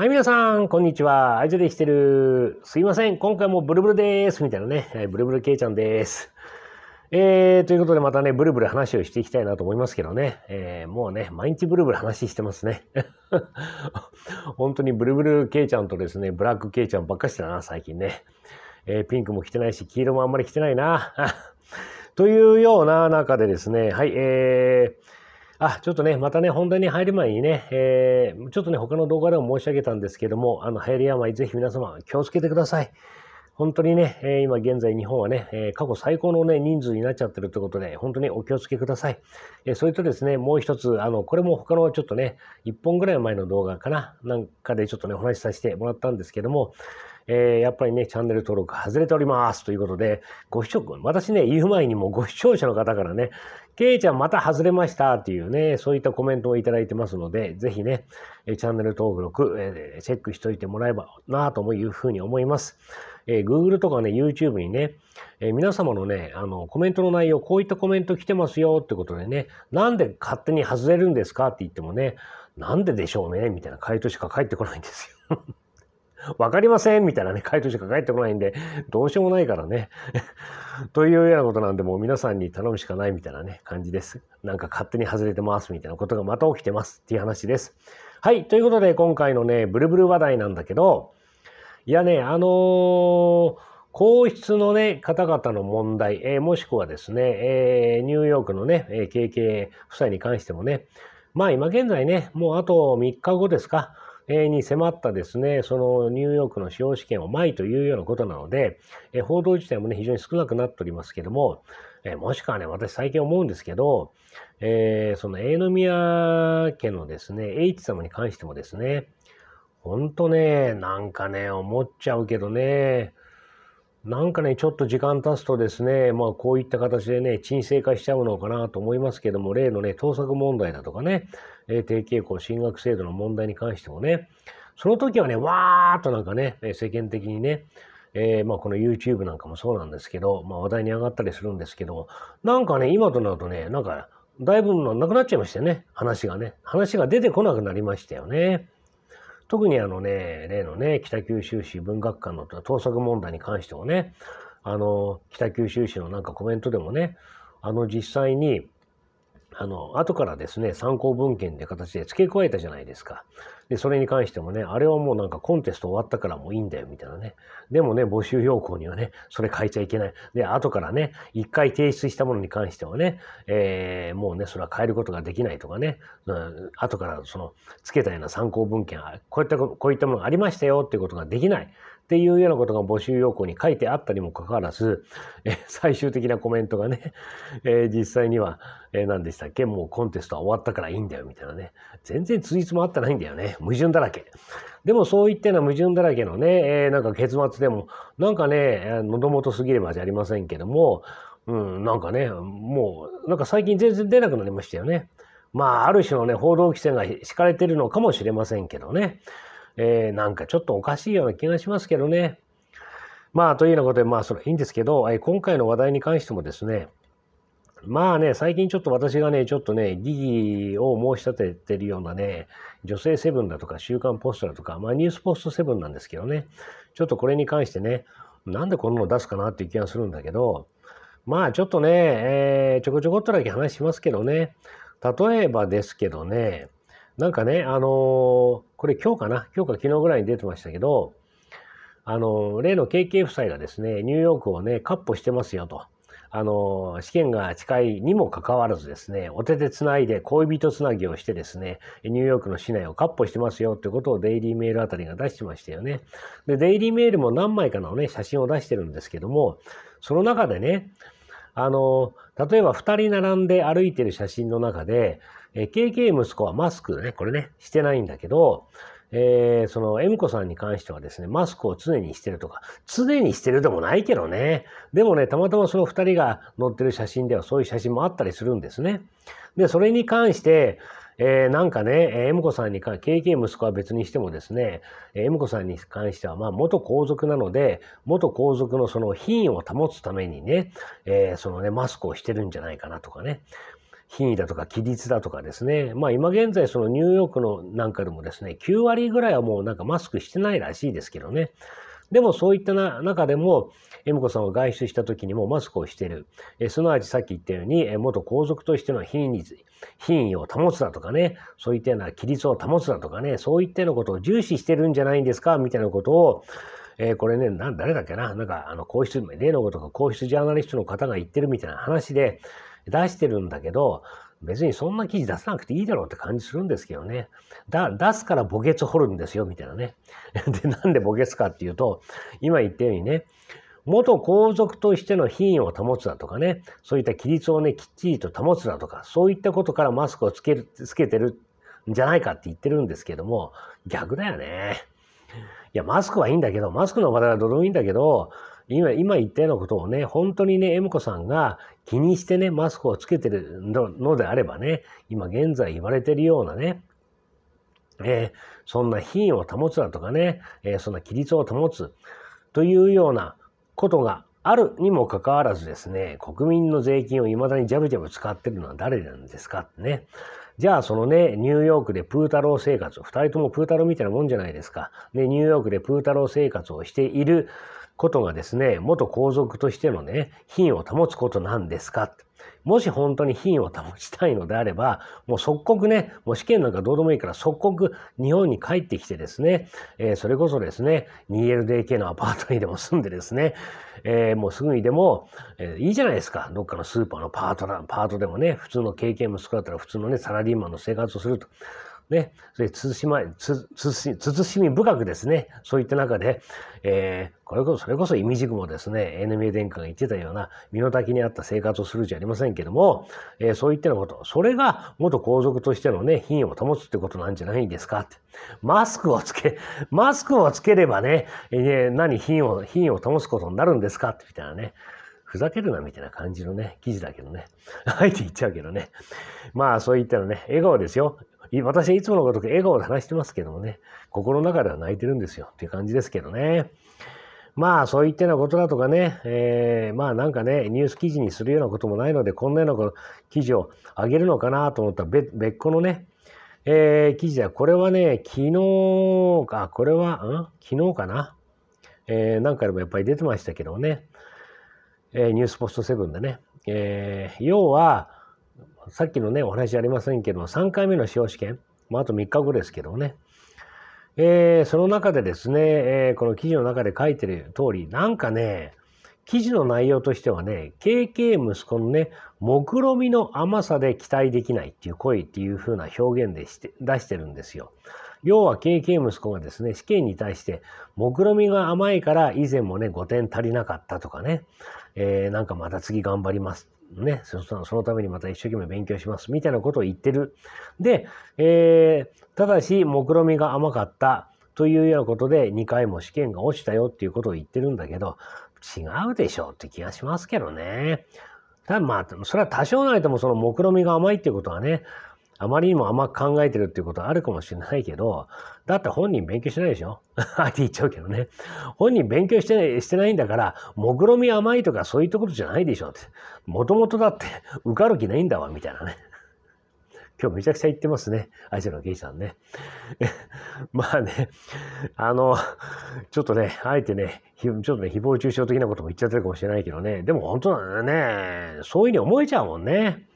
はい、皆さん、こんにちは。愛情できてる。すいません。今回もブルブルです。みたいなね。はい、ブルブルけいちゃんです。えー、ということでまたね、ブルブル話をしていきたいなと思いますけどね。えー、もうね、毎日ブルブル話してますね。本当にブルブルけいちゃんとですね、ブラックケイちゃんばっかしてたな、最近ね。えー、ピンクも着てないし、黄色もあんまり着てないな。というような中でですね、はい、えー、あ、ちょっとね、またね、本題に入る前にね、えー、ちょっとね、他の動画でも申し上げたんですけども、あの、流行り病、ぜひ皆様気をつけてください。本当にね、え今現在日本はね、え過去最高の、ね、人数になっちゃってるということで、本当にお気をつけください。えそれとですね、もう一つ、あの、これも他のちょっとね、1本ぐらい前の動画かな、なんかでちょっとね、お話しさせてもらったんですけども、えー、やっぱりね、チャンネル登録外れておりますということで、ご視聴、私ね、言う前にもご視聴者の方からね、ケイちゃんまた外れましたっていうね、そういったコメントをいただいてますので、ぜひね、チャンネル登録、えー、チェックしといてもらえばなというふうに思います。えー、Google とかね、YouTube にね、えー、皆様のね、あの、コメントの内容、こういったコメント来てますよってことでね、なんで勝手に外れるんですかって言ってもね、なんででしょうねみたいな回答しか返ってこないんですよわかりませんみたいなね、回答しか返ってこないんで、どうしようもないからね。というようなことなんで、もう皆さんに頼むしかないみたいなね、感じです。なんか勝手に外れてますみたいなことがまた起きてますっていう話です。はい。ということで、今回のね、ブルブル話題なんだけど、いやね、あのー、皇室のね、方々の問題、えー、もしくはですね、えー、ニューヨークのね、えー、KK 夫妻に関してもね、まあ今現在ね、もうあと3日後ですか、に迫ったですね、そのニューヨークの司法試験を前というようなことなので、報道自体もね、非常に少なくなっておりますけども、もしくはね、私最近思うんですけど、えその江ノ宮家のですね、H 様に関してもですね、ほんとね、なんかね、思っちゃうけどね、なんかね、ちょっと時間経つとですね、まあこういった形でね、沈静化しちゃうのかなと思いますけども、例のね、盗作問題だとかね、え低傾向進学制度の問題に関してもね、その時はね、わーっとなんかね、世間的にね、えー、まあこの YouTube なんかもそうなんですけど、まあ話題に上がったりするんですけど、なんかね、今となるとね、なんか、だいぶなくなっちゃいましたよね、話がね。話が出てこなくなりましたよね。特にあのね、例のね、北九州市文学館の盗作問題に関してもね、あの、北九州市のなんかコメントでもね、あの実際に、あの、後からですね、参考文献って形で付け加えたじゃないですか。で、それに関してもね、あれはもうなんかコンテスト終わったからもういいんだよ、みたいなね。でもね、募集要項にはね、それ変えちゃいけない。で、後からね、一回提出したものに関してはね、えー、もうね、それは変えることができないとかね、うん、後からその、付けたような参考文献、こういった、こういったものがありましたよっていうことができない。っていうようなことが募集要項に書いてあったにもかかわらず、え最終的なコメントがね、え実際には、え何でしたっけもうコンテストは終わったからいいんだよみたいなね。全然ついつも合ってないんだよね。矛盾だらけ。でもそういったような矛盾だらけのね、えなんか結末でも、なんかね、喉元すぎればじゃありませんけども、うん、なんかね、もう、なんか最近全然出なくなりましたよね。まあ、ある種のね、報道規制が敷かれてるのかもしれませんけどね。えー、なんかちょっとおかしいような気がしますけどね。まあ、というようなことで、まあ、それいいんですけど、えー、今回の話題に関してもですね、まあね、最近ちょっと私がね、ちょっとね、疑義を申し立ててるようなね、女性セブンだとか、週刊ポストだとか、まあニュースポストセブンなんですけどね、ちょっとこれに関してね、なんでこんなの出すかなっていう気がするんだけど、まあちょっとね、えー、ちょこちょこっとだけ話しますけどね、例えばですけどね、なんかね、あのー、これ今日かな、今日か昨日ぐらいに出てましたけど、あの、例の KK 夫妻がですね、ニューヨークをね、か歩してますよと。あの、試験が近いにもかかわらずですね、お手でつないで恋人つなぎをしてですね、ニューヨークの市内をか歩してますよってことをデイリーメールあたりが出してましたよね。で、デイリーメールも何枚かのね、写真を出してるんですけども、その中でね、あの、例えば2人並んで歩いてる写真の中で、え KK 息子はマスクね、これね、してないんだけど、えー、その、エムコさんに関してはですね、マスクを常にしてるとか、常にしてるでもないけどね。でもね、たまたまその2人が載ってる写真ではそういう写真もあったりするんですね。で、それに関して、えー、なんかね、エムコさんにか、KK 息子は別にしてもですね、エムコさんに関しては、まあ、元皇族なので、元皇族のその品位を保つためにね、えー、そのね、マスクをしてるんじゃないかなとかね。品位だとか規律だとかですね、まあ今現在そのニューヨークのなんかでもですね、9割ぐらいはもうなんかマスクしてないらしいですけどね。でもそういった中でも、恵美子さんは外出した時にもマスクをしている。えすなわちさっき言ったように、え元皇族としての品位品位を保つだとかね、そういったような規律を保つだとかね、そういったようなことを重視してるんじゃないんですか、みたいなことを、えー、これね、誰だっけな、なんか、あの、皇室、例のごとく皇室ジャーナリストの方が言ってるみたいな話で、出してるんだけど、別にそんな記事出さなくていいだろうって感じするんですけどね。だ、出すから墓穴掘るんですよ、みたいなね。で、なんで墓穴かっていうと、今言ったようにね、元皇族としての品位を保つだとかね、そういった規律をね、きっちりと保つだとか、そういったことからマスクをつける、つけてるんじゃないかって言ってるんですけども、逆だよね。いや、マスクはいいんだけど、マスクの話題はどうでもいいんだけど、今、今言ったようなことをね、本当にね、エムコさんが気にしてね、マスクをつけてるのであればね、今現在言われてるようなね、えー、そんな品位を保つだとかね、えー、そんな規律を保つというようなことがあるにもかかわらずですね、国民の税金を未だにジャブジャブ使ってるのは誰なんですかってね。じゃあそのね、ニューヨークでプータロー生活、2人ともプータローみたいなもんじゃないですか。で、ニューヨークでプータロー生活をしている、ことがですね、元皇族としてのね、品を保つことなんですかもし本当に品を保ちたいのであれば、もう即刻ね、もう試験なんかどうでもいいから即刻日本に帰ってきてですね、えー、それこそですね、2LDK のアパートにでも住んでですね、えー、もうすぐにでも、えー、いいじゃないですか。どっかのスーパーのパートナー、パートでもね、普通の経験息子だったら普通のね、サラリーマンの生活をすると。ね、それ慎ま、つ、つ、慎み深くですね、そういった中で、えー、これこそ、それこそ、イミジグもですね、エネミー殿下が言ってたような、身の丈に合った生活をするじゃありませんけども、えー、そういったようなこと、それが元皇族としてのね、品位を保つってことなんじゃないんですかって。マスクをつけ、マスクをつければね、えー、何、品位を、品位を保つことになるんですかって、みたいなね。ふざけるなみたいな感じのね、記事だけどね。あ えて言っちゃうけどね。まあそういったのね、笑顔ですよ。私はいつものごとく笑顔で話してますけどもね、心の中では泣いてるんですよっていう感じですけどね。まあそういったようなことだとかね、えー、まあなんかね、ニュース記事にするようなこともないので、こんなような記事を上げるのかなと思ったら別個のね、えー、記事は、これはね、昨日か、これは、ん昨日かな。えー、なんかでもやっぱり出てましたけどね、えー、ニュースポストセブンでね。えー、要は、さっきのね、お話ありませんけど、3回目の司法試験、まあ、あと3日後ですけどね、えー、その中でですね、えー、この記事の中で書いてる通り、なんかね、記事の内容としてはね、KK 息子のね、目論見の甘さで期待できないっていう声っていう風な表現でして出してるんですよ。要は KK 息子がですね、試験に対して、目論見が甘いから以前もね、5点足りなかったとかね、えー、なんかまた次頑張りますね、そのためにまた一生懸命勉強します、みたいなことを言ってる。で、えー、ただし、目論見みが甘かったというようなことで、2回も試験が落ちたよっていうことを言ってるんだけど、違うでしょって気がしますけどね。ただまあ、それは多少ないともその目論見みが甘いっていうことはね、あまりにも甘く考えてるっていうことはあるかもしれないけど、だって本人勉強してないでしょあえて言っちゃうけどね。本人勉強してない、してないんだから、目論み甘いとかそういうところじゃないでしょって。もともとだって受かる気ないんだわ、みたいなね。今日めちゃくちゃ言ってますね。愛知のゲイさんね。まあね、あの、ちょっとね、あえてね、ちょっとね、誹謗中傷的なことも言っちゃってるかもしれないけどね。でも本当だね。そういうふうに思えちゃうもんね。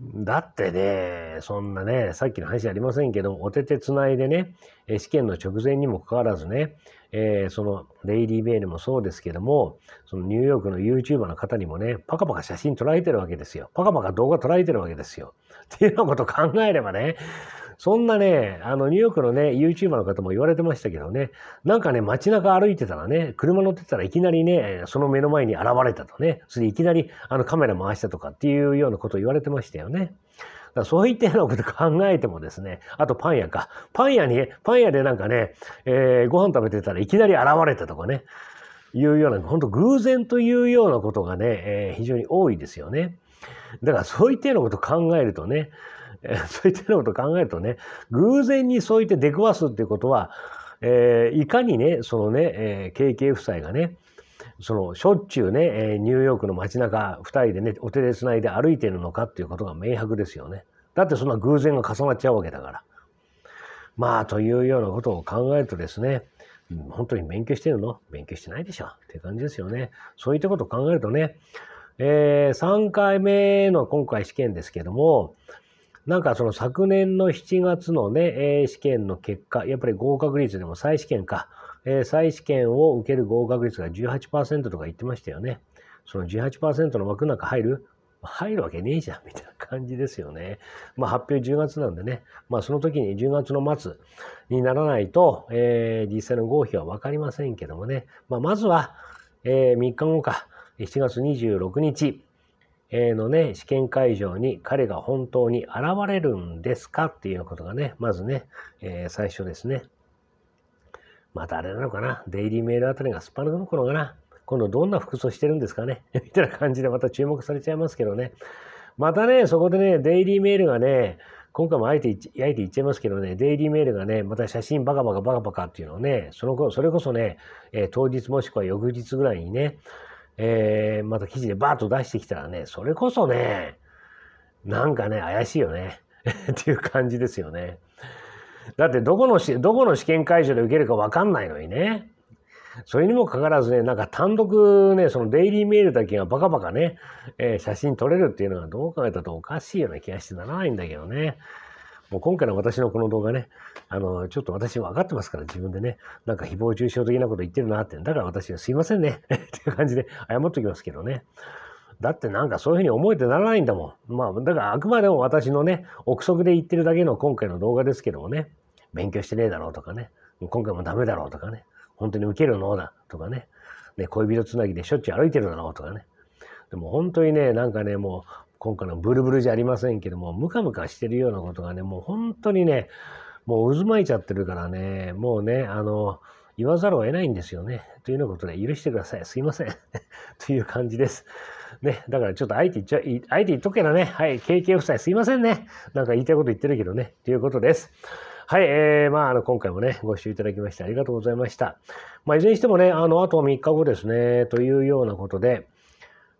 だってね、そんなね、さっきの話ありませんけど、お手手つないでね、試験の直前にもかかわらずね、えー、そのデイリー・ベイルもそうですけども、そのニューヨークの YouTuber の方にもね、パカパカ写真撮られてるわけですよ。パカパカ動画撮られてるわけですよ。っていうようなこと考えればね、そんなね、あの、ニューヨークのね、YouTuber の方も言われてましたけどね、なんかね、街中歩いてたらね、車乗ってたらいきなりね、その目の前に現れたとね、それでいきなりあのカメラ回したとかっていうようなことを言われてましたよね。だそういったようなこと考えてもですね、あとパン屋か。パン屋に、パン屋でなんかね、えー、ご飯食べてたらいきなり現れたとかね、いうような、本当偶然というようなことがね、えー、非常に多いですよね。だからそういったようなことを考えるとね、そういったようなことを考えるとね、偶然にそう言って出くわすっていうことは、えー、いかにね、そのね、えー、KK 夫妻がね、そのしょっちゅうね、えー、ニューヨークの街中2人でねお手でつないで歩いてるのかっていうことが明白ですよねだってそんな偶然が重なっちゃうわけだからまあというようなことを考えるとですね本当に勉強してるの勉強してないでしょって感じですよねそういったことを考えるとね、えー、3回目の今回試験ですけどもなんかその昨年の7月のね、えー、試験の結果、やっぱり合格率でも再試験か、えー、再試験を受ける合格率が18%とか言ってましたよね。その18%の枠なんか入る入るわけねえじゃん、みたいな感じですよね。まあ発表10月なんでね、まあその時に10月の末にならないと、えー、実際の合否は分かりませんけどもね、まあまずは、えー、3日後か、7月26日、のね、試験会場に彼が本当に現れるんですかっていうことがね、まずね、えー、最初ですね。またあれなのかな、デイリーメールあたりがすっぱ抜くのかな、今度どんな服装してるんですかね、みたいな感じでまた注目されちゃいますけどね。またね、そこでね、デイリーメールがね、今回もあえて、あえて言っちゃいますけどね、デイリーメールがね、また写真バカバカバカバカっていうのをね、そのそれこそね、えー、当日もしくは翌日ぐらいにね、えー、また記事でバーッと出してきたらね、それこそね、なんかね、怪しいよね。っていう感じですよね。だってどこのどこの試験会場で受けるか分かんないのにね。それにもかかわらずね、なんか単独ね、そのデイリーメールだけがバカバカね、えー、写真撮れるっていうのはどう考えたとおかしいような気がしてならないんだけどね。もう今回の私のこの動画ね、あの、ちょっと私も分かってますから、自分でね、なんか誹謗中傷的なこと言ってるなって、だから私はすいませんね っていう感じで謝っときますけどね。だってなんかそういうふうに思えてならないんだもん。まあ、だからあくまでも私のね、憶測で言ってるだけの今回の動画ですけどもね、勉強してねえだろうとかね、今回もダメだろうとかね、本当に受けるのだとかね、ね恋人つなぎでしょっちゅう歩いてるだろうとかね。でも本当にね、なんかね、もう今回のブルブルじゃありませんけども、ムカムカしてるようなことがね、もう本当にね、もう渦巻いちゃってるからね、もうね、あの、言わざるを得ないんですよね。というようなことで、許してください。すいません。という感じです。ね、だからちょっと相手言っちゃ、相手て言っとけなね。はい、経験夫妻すいませんね。なんか言いたいこと言ってるけどね。ということです。はい、えー、まあ、あの、今回もね、ご視聴いただきましてありがとうございました。まあ、いずれにしてもね、あの、あと3日後ですね、というようなことで、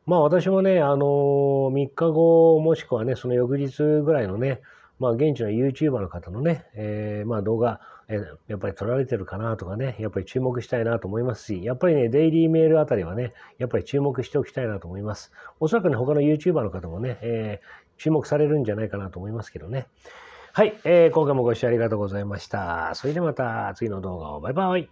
まあ私もね、あのー、3日後もしくはね、その翌日ぐらいのね、まあ現地の YouTuber の方のね、えー、まあ動画、えー、やっぱり撮られてるかなとかね、やっぱり注目したいなと思いますし、やっぱりね、デイリーメールあたりはね、やっぱり注目しておきたいなと思います。おそらくね、他の YouTuber の方もね、えー、注目されるんじゃないかなと思いますけどね。はい、えー、今回もご視聴ありがとうございました。それではまた次の動画をバイバイ。